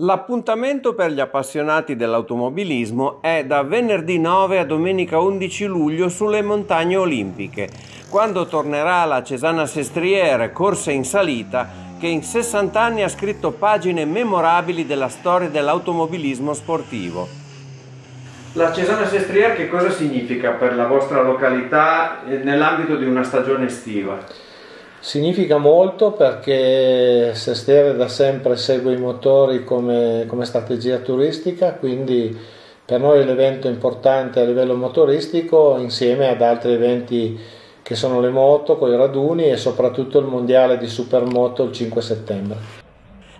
L'appuntamento per gli appassionati dell'automobilismo è da venerdì 9 a domenica 11 luglio sulle montagne olimpiche, quando tornerà la Cesana Sestriere, corsa in salita, che in 60 anni ha scritto pagine memorabili della storia dell'automobilismo sportivo. La Cesana Sestriere che cosa significa per la vostra località eh, nell'ambito di una stagione estiva? Significa molto perché Sestiere da sempre segue i motori come, come strategia turistica, quindi per noi l'evento importante a livello motoristico insieme ad altri eventi che sono le moto, con i raduni e soprattutto il mondiale di supermoto il 5 settembre.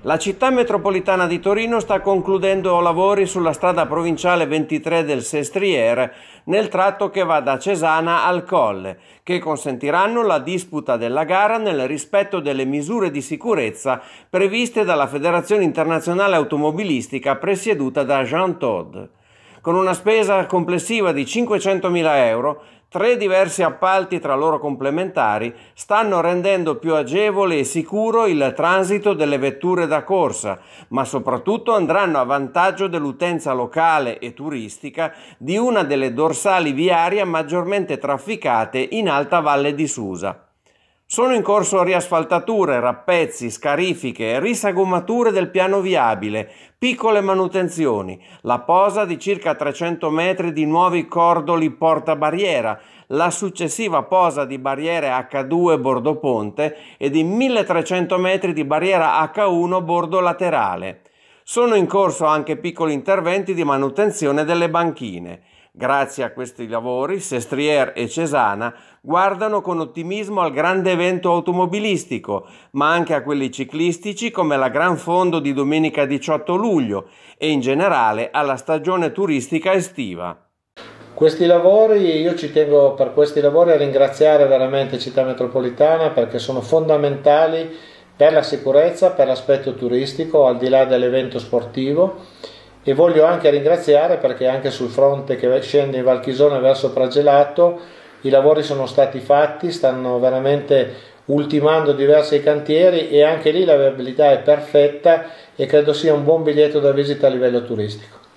La città metropolitana di Torino sta concludendo lavori sulla strada provinciale 23 del Sestriere nel tratto che va da Cesana al Colle, che consentiranno la disputa della gara nel rispetto delle misure di sicurezza previste dalla Federazione Internazionale Automobilistica presieduta da Jean Todd. Con una spesa complessiva di 500.000 euro, Tre diversi appalti tra loro complementari stanno rendendo più agevole e sicuro il transito delle vetture da corsa, ma soprattutto andranno a vantaggio dell'utenza locale e turistica di una delle dorsali viarie maggiormente trafficate in Alta Valle di Susa. Sono in corso riasfaltature, rappezzi, scarifiche, risagomature del piano viabile, piccole manutenzioni, la posa di circa 300 metri di nuovi cordoli portabarriera, la successiva posa di barriere H2 bordo ponte e di 1300 metri di barriera H1 bordo laterale. Sono in corso anche piccoli interventi di manutenzione delle banchine. Grazie a questi lavori, Sestrier e Cesana guardano con ottimismo al grande evento automobilistico, ma anche a quelli ciclistici come la Gran Fondo di domenica 18 luglio e in generale alla stagione turistica estiva. Questi lavori, io ci tengo per questi lavori a ringraziare veramente Città Metropolitana perché sono fondamentali per la sicurezza, per l'aspetto turistico, al di là dell'evento sportivo e voglio anche ringraziare perché anche sul fronte che scende in Valchisone verso Pragelato i lavori sono stati fatti, stanno veramente ultimando diversi cantieri e anche lì la viabilità è perfetta e credo sia un buon biglietto da visita a livello turistico.